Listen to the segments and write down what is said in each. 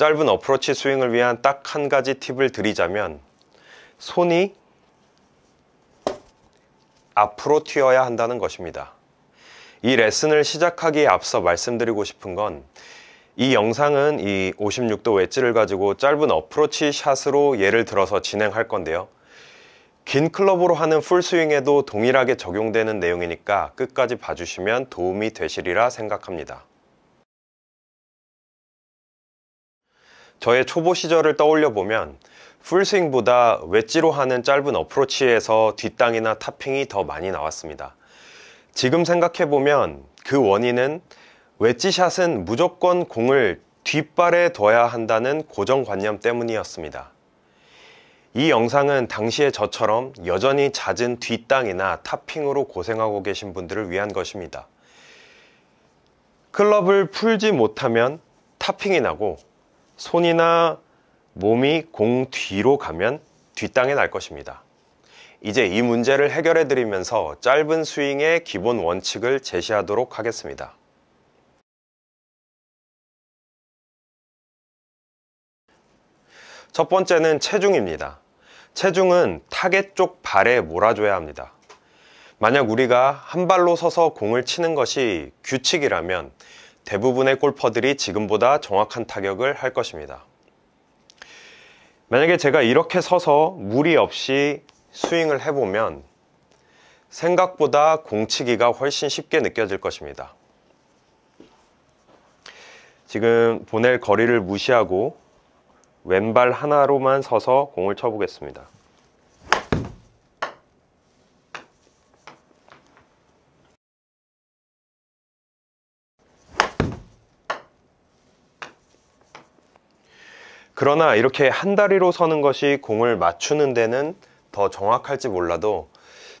짧은 어프로치 스윙을 위한 딱 한 가지 팁을 드리자면 손이 앞으로 튀어야 한다는 것입니다. 이 레슨을 시작하기에 앞서 말씀드리고 싶은 건 이 영상은 이 56도 웨지를 가지고 짧은 어프로치 샷으로 예를 들어서 진행할 건데요. 긴 클럽으로 하는 풀스윙에도 동일하게 적용되는 내용이니까 끝까지 봐주시면 도움이 되시리라 생각합니다. 저의 초보 시절을 떠올려 보면 풀스윙보다 웨지로 하는 짧은 어프로치에서 뒷땅이나 탑핑이 더 많이 나왔습니다. 지금 생각해 보면 그 원인은 웨지샷은 무조건 공을 뒷발에 둬야 한다는 고정관념 때문이었습니다. 이 영상은 당시에 저처럼 여전히 잦은 뒷땅이나 탑핑으로 고생하고 계신 분들을 위한 것입니다. 클럽을 풀지 못하면 탑핑이 나고 손이나 몸이 공 뒤로 가면 뒷땅에 날 것입니다. 이제 이 문제를 해결해 드리면서 짧은 스윙의 기본 원칙을 제시하도록 하겠습니다. 첫 번째는 체중입니다. 체중은 타겟 쪽 발에 몰아줘야 합니다. 만약 우리가 한 발로 서서 공을 치는 것이 규칙이라면 대부분의 골퍼들이 지금보다 정확한 타격을 할 것입니다. 만약에 제가 이렇게 서서 무리 없이 스윙을 해보면 생각보다 공치기가 훨씬 쉽게 느껴질 것입니다. 지금 보낼 거리를 무시하고 왼발 하나로만 서서 공을 쳐보겠습니다. 그러나 이렇게 한 다리로 서는 것이 공을 맞추는 데는 더 정확할지 몰라도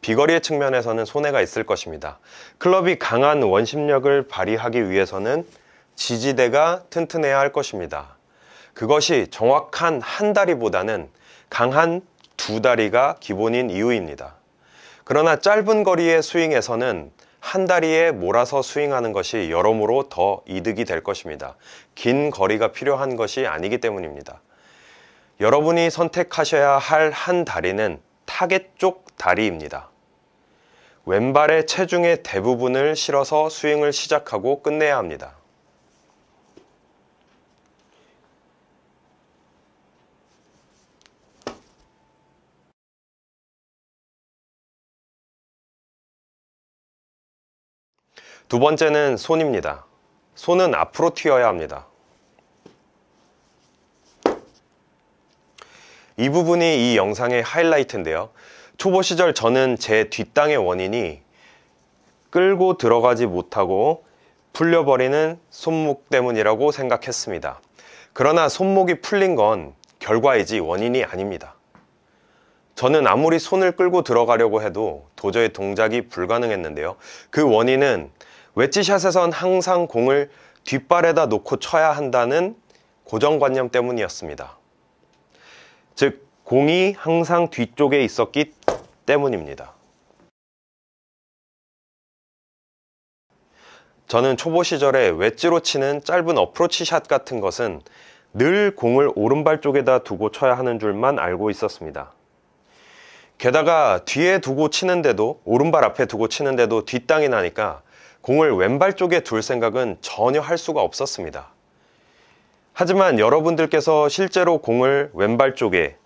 비거리의 측면에서는 손해가 있을 것입니다. 클럽이 강한 원심력을 발휘하기 위해서는 지지대가 튼튼해야 할 것입니다. 그것이 정확한 한 다리보다는 강한 두 다리가 기본인 이유입니다. 그러나 짧은 거리의 스윙에서는 한 다리에 몰아서 스윙하는 것이 여러모로 더 이득이 될 것입니다. 긴 거리가 필요한 것이 아니기 때문입니다. 여러분이 선택하셔야 할 한 다리는 타겟 쪽 다리입니다. 왼발의 체중의 대부분을 실어서 스윙을 시작하고 끝내야 합니다. 두 번째는 손입니다. 손은 앞으로 튀어야 합니다. 이 부분이 이 영상의 하이라이트인데요. 초보 시절 저는 제 뒷땅의 원인이 끌고 들어가지 못하고 풀려버리는 손목 때문이라고 생각했습니다. 그러나 손목이 풀린 건 결과이지 원인이 아닙니다. 저는 아무리 손을 끌고 들어가려고 해도 도저히 동작이 불가능했는데요. 그 원인은 웨지샷에선 항상 공을 뒷발에다 놓고 쳐야 한다는 고정관념 때문이었습니다. 즉, 공이 항상 뒤쪽에 있었기 때문입니다. 저는 초보 시절에 웨지로 치는 짧은 어프로치 샷 같은 것은 늘 공을 오른발 쪽에다 두고 쳐야 하는 줄만 알고 있었습니다. 게다가 뒤에 두고 치는데도 오른발 앞에 두고 치는데도 뒷땅이 나니까 공을 왼발 쪽에 둘 생각은 전혀 할 수가 없었습니다. 하지만 여러분들께서 실제로 공을 왼발 쪽에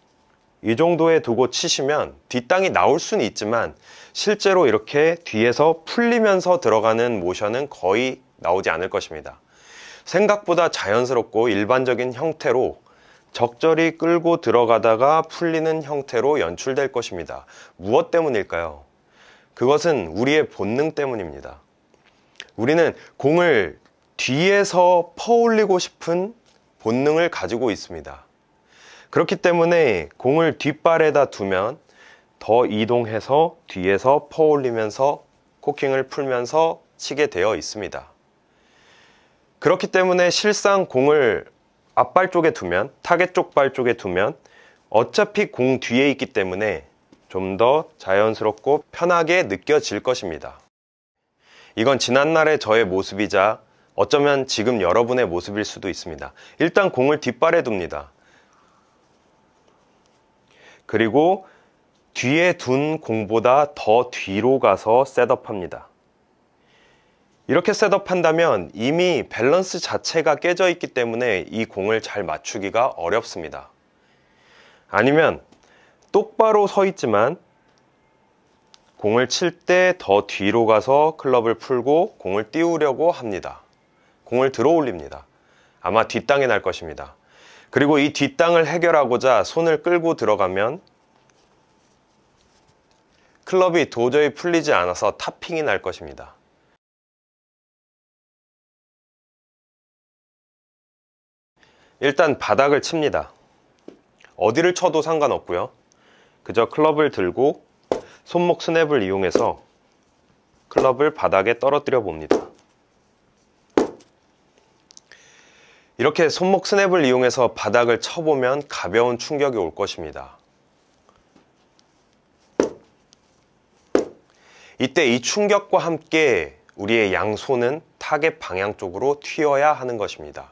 이 정도에 두고 치시면 뒷땅이 나올 수는 있지만 실제로 이렇게 뒤에서 풀리면서 들어가는 모션은 거의 나오지 않을 것입니다. 생각보다 자연스럽고 일반적인 형태로 적절히 끌고 들어가다가 풀리는 형태로 연출될 것입니다. 무엇 때문일까요? 그것은 우리의 본능 때문입니다. 우리는 공을 뒤에서 퍼올리고 싶은 본능을 가지고 있습니다. 그렇기 때문에 공을 뒷발에다 두면 더 이동해서 뒤에서 퍼올리면서 코킹을 풀면서 치게 되어 있습니다. 그렇기 때문에 실상 공을 앞발 쪽에 두면 타겟 쪽 발 쪽에 두면 어차피 공 뒤에 있기 때문에 좀 더 자연스럽고 편하게 느껴질 것입니다. 이건 지난날의 저의 모습이자 어쩌면 지금 여러분의 모습일 수도 있습니다. 일단 공을 뒷발에 둡니다. 그리고 뒤에 둔 공보다 더 뒤로 가서 셋업합니다. 이렇게 셋업한다면 이미 밸런스 자체가 깨져 있기 때문에 이 공을 잘 맞추기가 어렵습니다. 아니면 똑바로 서 있지만 공을 칠 때 더 뒤로 가서 클럽을 풀고 공을 띄우려고 합니다. 공을 들어 올립니다. 아마 뒷땅이날 것입니다. 그리고 이 뒷땅을 해결하고자 손을 끌고 들어가면 클럽이 도저히 풀리지 않아서 탑핑이 날 것입니다. 일단 바닥을 칩니다. 어디를 쳐도 상관없고요. 그저 클럽을 들고 손목 스냅을 이용해서 클럽을 바닥에 떨어뜨려 봅니다. 이렇게 손목 스냅을 이용해서 바닥을 쳐보면 가벼운 충격이 올 것입니다. 이때 이 충격과 함께 우리의 양손은 타겟 방향 쪽으로 튀어야 하는 것입니다.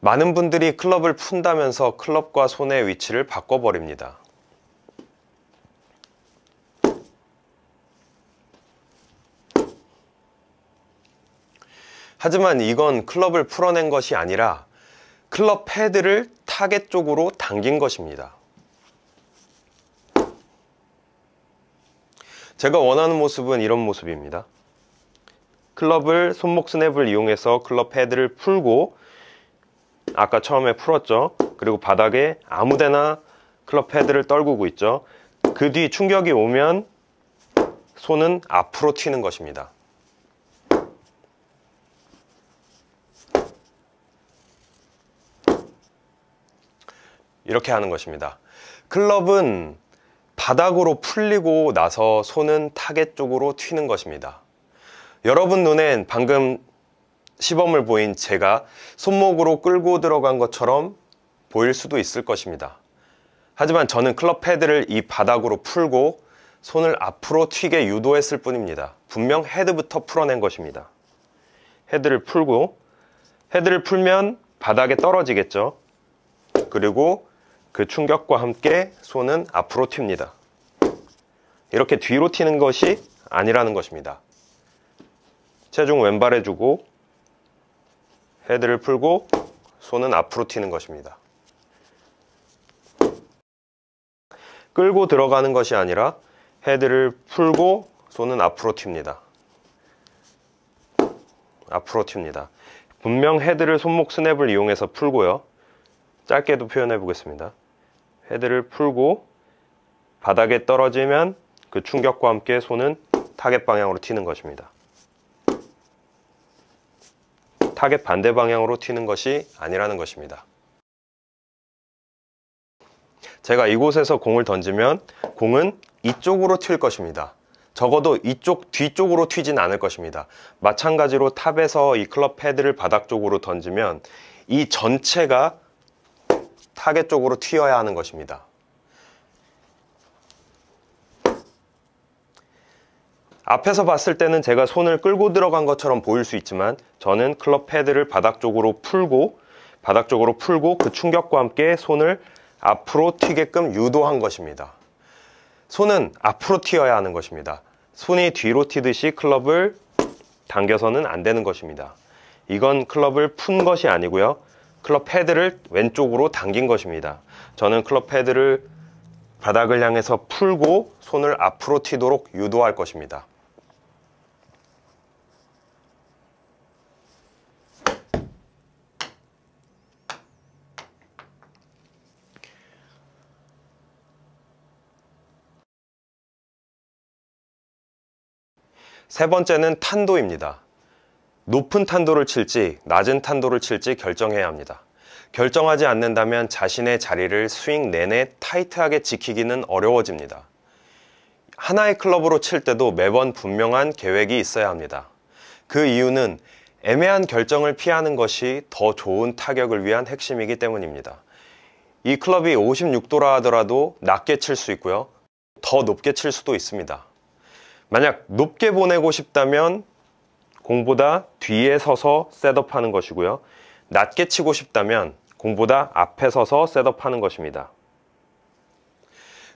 많은 분들이 클럽을 푼다면서 클럽과 손의 위치를 바꿔버립니다. 하지만 이건 클럽을 풀어낸 것이 아니라 클럽 헤드를 타겟 쪽으로 당긴 것입니다. 제가 원하는 모습은 이런 모습입니다. 클럽을 손목 스냅을 이용해서 클럽 헤드를 풀고 아까 처음에 풀었죠. 그리고 바닥에 아무데나 클럽 헤드를 떨구고 있죠. 그 뒤 충격이 오면 손은 앞으로 튀는 것입니다. 이렇게 하는 것입니다. 클럽은 바닥으로 풀리고 나서 손은 타겟 쪽으로 튀는 것입니다. 여러분 눈엔 방금 시범을 보인 제가 손목으로 끌고 들어간 것처럼 보일 수도 있을 것입니다. 하지만 저는 클럽 헤드를 이 바닥으로 풀고 손을 앞으로 튀게 유도했을 뿐입니다. 분명 헤드부터 풀어낸 것입니다. 헤드를 풀고 헤드를 풀면 바닥에 떨어지겠죠. 그리고 그 충격과 함께 손은 앞으로 튑니다. 이렇게 뒤로 튀는 것이 아니라는 것입니다. 체중 왼발에 주고 헤드를 풀고 손은 앞으로 튀는 것입니다. 끌고 들어가는 것이 아니라 헤드를 풀고 손은 앞으로 튑니다. 앞으로 튑니다. 분명 헤드를 손목 스냅을 이용해서 풀고요. 짧게도 표현해 보겠습니다. 헤드를 풀고 바닥에 떨어지면 그 충격과 함께 손은 타겟 방향으로 튀는 것입니다. 타겟 반대 방향으로 튀는 것이 아니라는 것입니다. 제가 이곳에서 공을 던지면 공은 이쪽으로 튈 것입니다. 적어도 이쪽 뒤쪽으로 튀진 않을 것입니다. 마찬가지로 탑에서 이 클럽 헤드를 바닥 쪽으로 던지면 이 전체가 타겟 쪽으로 튀어야 하는 것입니다. 앞에서 봤을 때는 제가 손을 끌고 들어간 것처럼 보일 수 있지만 저는 클럽 패드를 바닥 쪽으로 풀고 바닥 쪽으로 풀고 그 충격과 함께 손을 앞으로 튀게끔 유도한 것입니다. 손은 앞으로 튀어야 하는 것입니다. 손이 뒤로 튀듯이 클럽을 당겨서는 안 되는 것입니다. 이건 클럽을 푼 것이 아니고요. 클럽 헤드를 왼쪽으로 당긴 것입니다. 저는 클럽 헤드를 바닥을 향해서 풀고 손을 앞으로 튀도록 유도할 것입니다. 세 번째는 탄도입니다. 높은 탄도를 칠지 낮은 탄도를 칠지 결정해야 합니다. 결정하지 않는다면 자신의 자리를 스윙 내내 타이트하게 지키기는 어려워집니다. 하나의 클럽으로 칠 때도 매번 분명한 계획이 있어야 합니다. 그 이유는 애매한 결정을 피하는 것이 더 좋은 타격을 위한 핵심이기 때문입니다. 이 클럽이 56도라 하더라도 낮게 칠 수 있고요. 더 높게 칠 수도 있습니다. 만약 높게 보내고 싶다면 공보다 뒤에 서서 셋업하는 것이고요. 낮게 치고 싶다면 공보다 앞에 서서 셋업하는 것입니다.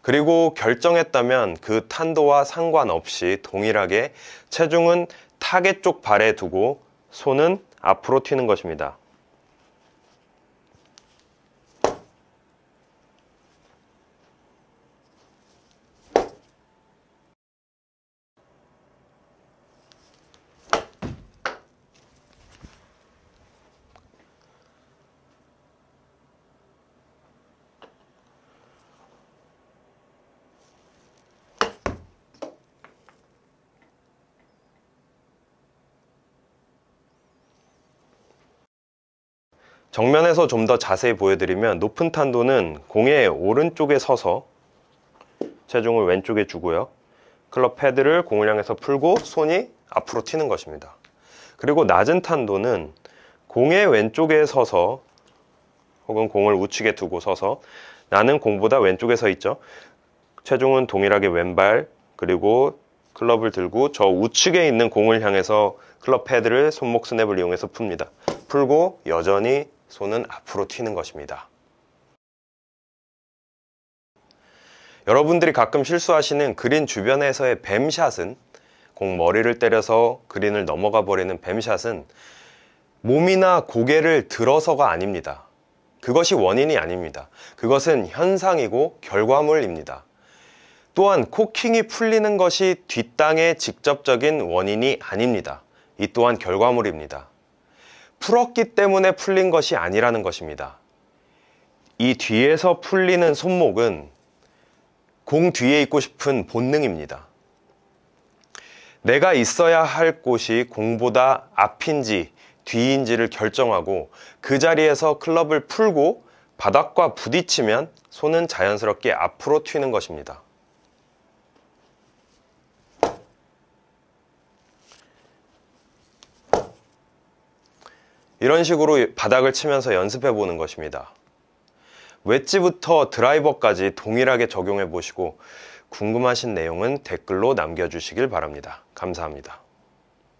그리고 결정했다면 그 탄도와 상관없이 동일하게 체중은 타겟 쪽 발에 두고 손은 앞으로 튀는 것입니다. 정면에서 좀 더 자세히 보여드리면 높은 탄도는 공의 오른쪽에 서서 체중을 왼쪽에 주고요. 클럽 패드를 공을 향해서 풀고 손이 앞으로 튀는 것입니다. 그리고 낮은 탄도는 공의 왼쪽에 서서 혹은 공을 우측에 두고 서서 나는 공보다 왼쪽에 서 있죠. 체중은 동일하게 왼발 그리고 클럽을 들고 저 우측에 있는 공을 향해서 클럽 패드를 손목 스냅을 이용해서 풉니다. 풀고 여전히 손은 앞으로 튀는 것입니다. 여러분들이 가끔 실수하시는 그린 주변에서의 뱀샷은 공 머리를 때려서 그린을 넘어가 버리는 뱀샷은 몸이나 고개를 들어서가 아닙니다. 그것이 원인이 아닙니다. 그것은 현상이고 결과물입니다. 또한 코킹이 풀리는 것이 뒷땅의 직접적인 원인이 아닙니다. 이 또한 결과물입니다. 풀었기 때문에 풀린 것이 아니라는 것입니다. 이 뒤에서 풀리는 손목은 공 뒤에 있고 싶은 본능입니다. 내가 있어야 할 곳이 공보다 앞인지 뒤인지를 결정하고 그 자리에서 클럽을 풀고 바닥과 부딪히면 손은 자연스럽게 앞으로 튀는 것입니다. 이런 식으로 바닥을 치면서 연습해 보는 것입니다. 웨지부터 드라이버까지 동일하게 적용해 보시고 궁금하신 내용은 댓글로 남겨주시길 바랍니다. 감사합니다.